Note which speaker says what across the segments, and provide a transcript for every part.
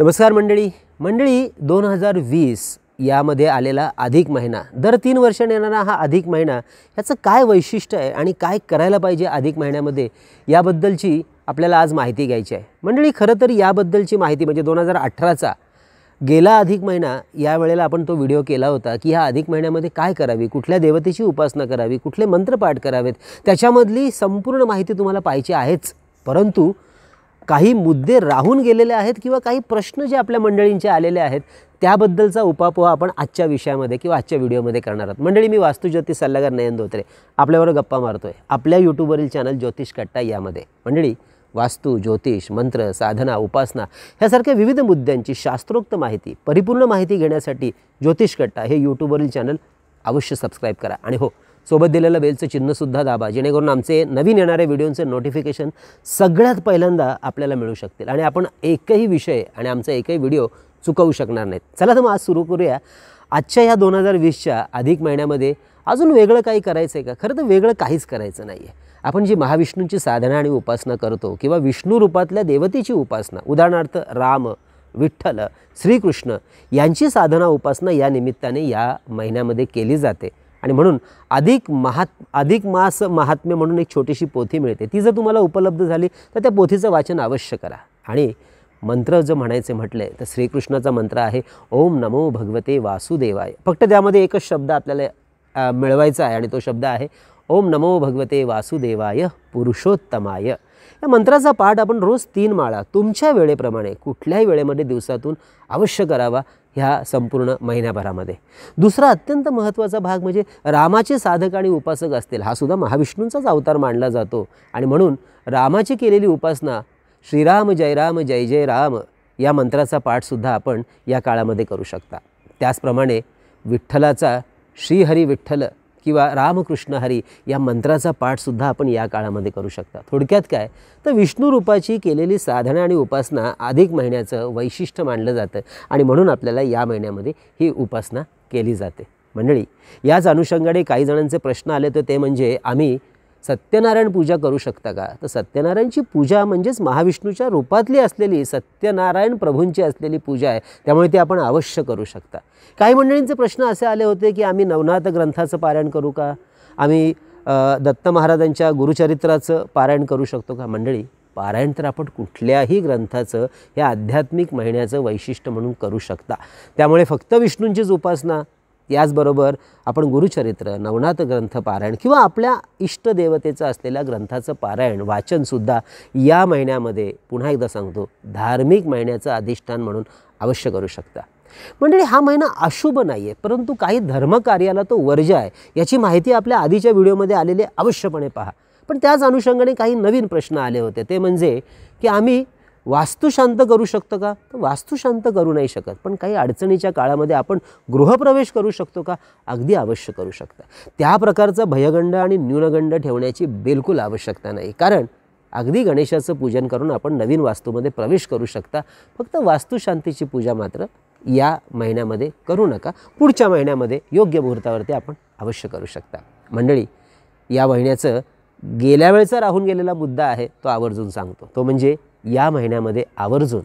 Speaker 1: नमस्कार मंडळी मंडळी दोन हजार वीस यामध्ये आलेला अधिक महिना दर तीन वर्ष येणारा हा अधिक महिना ह्याचं काय वैशिष्ट्य आहे आणि काय करायला पाहिजे अधिक महिन्यामध्ये याबद्दलची आपल्याला आज माहिती घ्यायची आहे मंडळी खरं तर याबद्दलची माहिती म्हणजे दोन हजार अठराचा गेला अधिक महिना यावेळेला आपण तो व्हिडिओ केला होता की ह्या अधिक महिन्यामध्ये काय करावी कुठल्या देवतेची उपासना करावी कुठले मंत्रपाठ करावेत त्याच्यामधली संपूर्ण माहिती तुम्हाला पाहिजे आहेच परंतु काही मुद्दे राहून गेलेले आहेत किंवा काही प्रश्न जे आपल्या मंडळींचे आलेले आहेत त्याबद्दलचा उपापोहा आपण आजच्या विषयामध्ये किंवा आजच्या व्हिडिओमध्ये करणार आहोत मंडळी मी ज्योतिष सल्लागार नयन धोत्रे आपल्यावर गप्पा मारतो आहे आपल्या यूट्यूबवरील चॅनल ज्योतिष कट्टा यामध्ये मंडळी वास्तू ज्योतिष मंत्र साधना उपासना ह्यासारख्या विविध मुद्द्यांची शास्त्रोक्त माहिती परिपूर्ण माहिती घेण्यासाठी ज्योतिष कट्टा हे यूट्यूबवरील चॅनल अवश्य सबस्क्राईब करा आणि हो सोबत दिलेलं बेलचं चिन्हसुद्धा दाबा जेणेकरून आमचे नवीन येणाऱ्या व्हिडिओंचे नोटिफिकेशन सगळ्यात पहिल्यांदा आपल्याला मिळू शकतील आणि आपण एकही विषय आणि आमचा एकही व्हिडिओ चुकवू शकणार नाहीत चला तर मग आज सुरू करूया आजच्या ह्या दोन हजार वीसच्या अधिक महिन्यामध्ये अजून वेगळं काही करायचं आहे का खरं तर वेगळं काहीच करायचं नाही आहे आपण जी महाविष्णूंची साधना आणि उपासना करतो किंवा विष्णू रूपातल्या देवतेची उपासना उदाहरणार्थ राम विठ्ठल श्रीकृष्ण यांची साधना उपासना या निमित्ताने या महिन्यामध्ये केली जाते आणि म्हणून अधिक महात् अधिक मास महात्म्य म्हणून एक छोटीशी पोथी मिळते ती जर तुम्हाला उपलब्ध झाली तर त्या पोथीचं वाचन अवश्य करा आणि मंत्र जर म्हणायचे म्हटले तर श्रीकृष्णाचा मंत्र आहे ओम नमो भगवते वासुदेवाय फक्त त्यामध्ये एकच शब्द आपल्याला मिळवायचा आहे आणि तो शब्द आहे ओम नमो भगवते वासुदेवाय पुरुषोत्तमाय या मंत्राचा पाठ आपण रोज तीन माळा तुमच्या वेळेप्रमाणे कुठल्याही वेळेमध्ये दिवसातून अवश्य करावा ह्या संपूर्ण महिन्याभरामध्ये दुसरा अत्यंत महत्त्वाचा भाग म्हणजे रामाचे साधक आणि उपासक असतील हा सुद्धा महाविष्णूंचाच अवतार मानला जातो आणि म्हणून रामाची केलेली उपासना श्रीराम जय राम जय जय राम या मंत्राचा पाठसुद्धा आपण या काळामध्ये करू शकता त्याचप्रमाणे विठ्ठलाचा श्रीहरी विठ्ठल किंवा रामकृष्ण हरी या मंत्राचा पाठसुद्धा आपण या काळामध्ये करू शकता थोडक्यात काय तर विष्णू रूपाची केलेली साधना आणि उपासना अधिक महिन्याचं वैशिष्ट्य मानलं जातं आणि म्हणून आपल्याला या महिन्यामध्ये ही उपासना केली जाते मंडळी याच अनुषंगाने काही जणांचे प्रश्न आले तर ते म्हणजे आम्ही सत्यनारायण पूजा करू शकता का तर सत्यनारायणची पूजा म्हणजेच महाविष्णूच्या रूपातली असलेली सत्यनारायण प्रभूंची असलेली पूजा आहे त्यामुळे ती आपण अवश्य करू शकता काही मंडळींचे प्रश्न असे आले होते की आम्ही नवनाथ ग्रंथाचं पारायण करू का आम्ही दत्त महाराजांच्या गुरुचरित्राचं पारायण करू शकतो का मंडळी पारायण तर आपण कुठल्याही ग्रंथाचं हे आध्यात्मिक महिन्याचं वैशिष्ट्य म्हणून करू शकता त्यामुळे फक्त विष्णूंचीच उपासना याचबरोबर आपण गुरुचरित्र नवनाथ ग्रंथ पारायण किंवा आपल्या इष्टदेवतेचं असलेल्या ग्रंथाचं पारायण वाचनसुद्धा या महिन्यामध्ये पुन्हा एकदा सांगतो धार्मिक महिन्याचं अधिष्ठान म्हणून अवश्य करू शकता मंडळी हा महिना अशुभ नाही आहे परंतु काही धर्मकार्याला तो वर्ज आहे याची माहिती आपल्या आधीच्या व्हिडिओमध्ये आलेले अवश्यपणे पहा पण त्याच अनुषंगाने काही नवीन प्रश्न आले होते ते म्हणजे की आम्ही वास्तू शांत करू शकतं का तर वास्तुशांत शांत करू नाही शकत पण काही अडचणीच्या काळामध्ये आपण गृहप्रवेश करू शकतो का अगदी आवश्यक करू शकता त्या प्रकारचं भयगंड आणि न्यूनगंड ठेवण्याची बिलकुल आवश्यकता नाही कारण अगदी गणेशाचं पूजन करून आपण नवीन वास्तूमध्ये प्रवेश करू शकता फक्त वास्तुशांतीची पूजा मात्र या महिन्यामध्ये करू नका पुढच्या महिन्यामध्ये योग्य मुहूर्तावरती आपण अवश्य करू शकता मंडळी या महिन्याचं गेल्या वेळचा राहून गेलेला मुद्दा आहे तो आवर्जून सांगतो तो म्हणजे या महिन्यामध्ये आवर्जून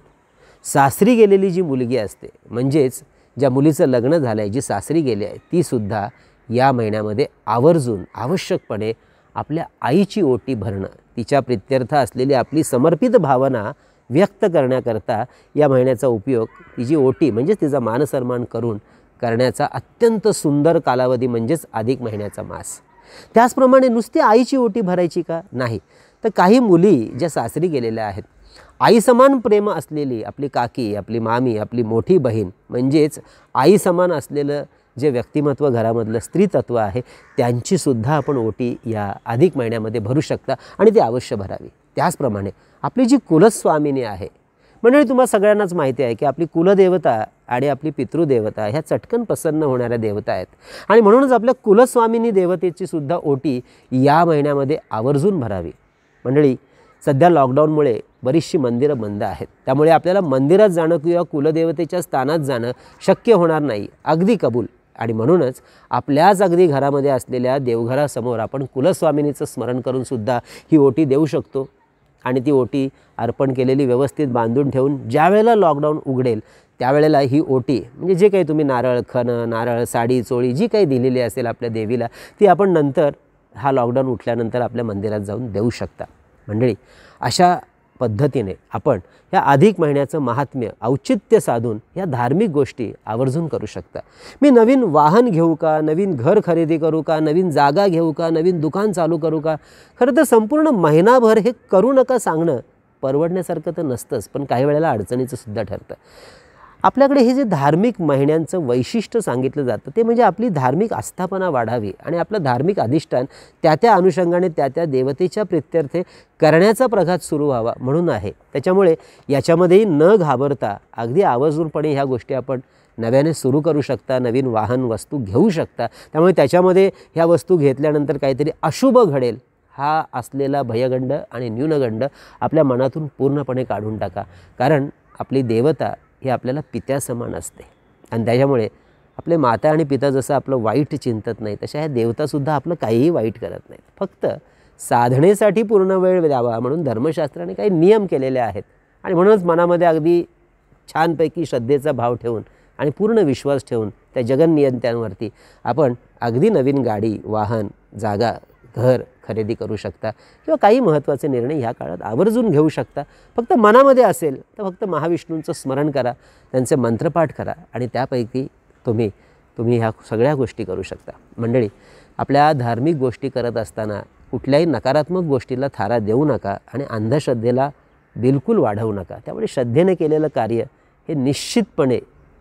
Speaker 1: सासरी गेलेली जी मुलगी असते म्हणजेच ज्या मुलीचं लग्न झालं आहे जी सासरी गेली आहे तीसुद्धा या महिन्यामध्ये आवर्जून आवश्यकपणे आपल्या आईची ओटी भरणं तिच्या प्रित्यर्थ असलेली आपली समर्पित भावना व्यक्त करण्याकरता या महिन्याचा उपयोग तिची ओटी म्हणजेच तिचा मानसन्मान करून करण्याचा अत्यंत सुंदर कालावधी म्हणजेच अधिक महिन्याचा मास त्याचप्रमाणे नुसती आईची ओटी भरायची का नाही तर काही मुली ज्या सासरी गेलेल्या आहेत आईसमान प्रेम असलेली आपली काकी आपली मामी आपली मोठी बहीण म्हणजेच आईसमान असलेलं जे व्यक्तिमत्व घरामधलं स्त्रीतत्व आहे त्यांचीसुद्धा आपण ओटी या अधिक महिन्यामध्ये भरू शकता आणि ती अवश्य भरावी त्याचप्रमाणे आपली जी कुलस्वामिनी आहे मंडळी तुम्हाला सगळ्यांनाच माहिती आहे की आपली कुलदेवता आणि आपली पितृदेवता ह्या चटकन प्रसन्न होणाऱ्या देवता आहेत आणि म्हणूनच आपल्या कुलस्वामिनी देवतेची सुद्धा ओटी या महिन्यामध्ये आवर्जून भरावी मंडळी सध्या लॉकडाऊनमुळे बरीचशी मंदिरं बंद आहेत त्यामुळे आपल्याला मंदिरात जाणं किंवा कुलदेवतेच्या स्थानात जाणं शक्य होणार नाही अगदी कबूल आणि म्हणूनच आपल्याच अगदी घरामध्ये असलेल्या देवघरासमोर आपण कुलस्वामिनीचं स्मरण करूनसुद्धा ही ओटी देऊ शकतो आणि ती ओटी अर्पण केलेली व्यवस्थित बांधून ठेवून ज्यावेळेला लॉकडाऊन उघडेल त्यावेळेला ही ओटी म्हणजे जे काही तुम्ही नारळ खणं नारळ साडी चोळी जी काही दिलेली असेल आपल्या देवीला ती आपण नंतर हा लॉकडाऊन उठल्यानंतर आपल्या मंदिरात जाऊन देऊ शकता मंडळी अशा पद्धतीने आपण या अधिक महिन्याचं महात्म्य औचित्य साधून या धार्मिक गोष्टी आवर्जून करू शकता मी नवीन वाहन घेऊ का नवीन घर खरेदी करू का नवीन जागा घेऊ का नवीन दुकान चालू करू का खरं तर संपूर्ण महिनाभर हे करू नका सांगणं परवडण्यासारखं तर नसतंच पण काही वेळेला अडचणीचं सुद्धा ठरतं आपल्याकडे हे जे धार्मिक महिन्यांचं वैशिष्ट्य सांगितलं जातं ते म्हणजे आपली धार्मिक आस्थापना वाढावी आणि आपलं धार्मिक अधिष्ठान त्या त्या अनुषंगाने त्या त्या देवतेच्या प्रित्यर्थे करण्याचा प्रघात सुरू व्हावा म्हणून आहे त्याच्यामुळे याच्यामध्येही न घाबरता अगदी आवर्जूनपणे ह्या गोष्टी आपण नव्याने सुरू करू शकता नवीन वाहन वस्तू घेऊ शकता त्यामुळे त्याच्यामध्ये ह्या वस्तू घेतल्यानंतर काहीतरी अशुभ घडेल हा असलेला भयगंड आणि न्यूनगंड आपल्या मनातून पूर्णपणे काढून टाका कारण आपली देवता हे आपल्याला पित्या समान असते आणि त्याच्यामुळे आपले माता आणि पिता जसं आपलं वाईट चिंतत नाही तशा ह्या देवतासुद्धा आपलं काहीही वाईट करत नाहीत फक्त साधनेसाठी पूर्ण वेळ द्यावा म्हणून धर्मशास्त्राने काही नियम केलेले आहेत आणि म्हणूनच मनामध्ये अगदी छानपैकी श्रद्धेचा भाव ठेवून आणि पूर्ण विश्वास ठेवून त्या नियंत्यांवरती आपण अगदी नवीन गाडी वाहन जागा घर खरेदी करू शकता किंवा काही महत्त्वाचे निर्णय ह्या काळात आवर्जून घेऊ शकता फक्त मनामध्ये असेल तर फक्त महाविष्णूंचं स्मरण करा त्यांचे मंत्रपाठ करा आणि त्यापैकी तुम्ही तुम्ही ह्या सगळ्या गोष्टी करू शकता मंडळी आपल्या धार्मिक गोष्टी करत असताना कुठल्याही नकारात्मक गोष्टीला थारा देऊ नका आणि अंधश्रद्धेला बिलकुल वाढवू नका त्यामुळे श्रद्धेने केलेलं कार्य हे निश्चितपणे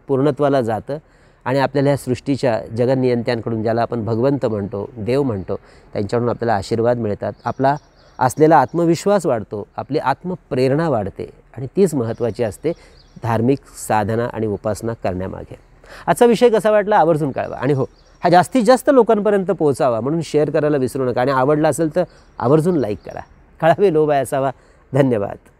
Speaker 1: पूर्णत्वाला जातं आणि आपल्याला ह्या सृष्टीच्या जगनियंत्यांकडून ज्याला आपण भगवंत म्हणतो देव म्हणतो त्यांच्याकडून आपल्याला आशीर्वाद मिळतात आपला असलेला आत्मविश्वास वाढतो आपली आत्मप्रेरणा वाढते आणि तीच महत्त्वाची असते धार्मिक साधना आणि उपासना करण्यामागे आजचा विषय कसा वाटला आवर्जून कळवा आणि हो हा जास्तीत जास्त लोकांपर्यंत पोहोचावा म्हणून शेअर करायला विसरू नका आणि आवडला असेल तर आवर्जून लाईक करा कळावे लोभ असावा धन्यवाद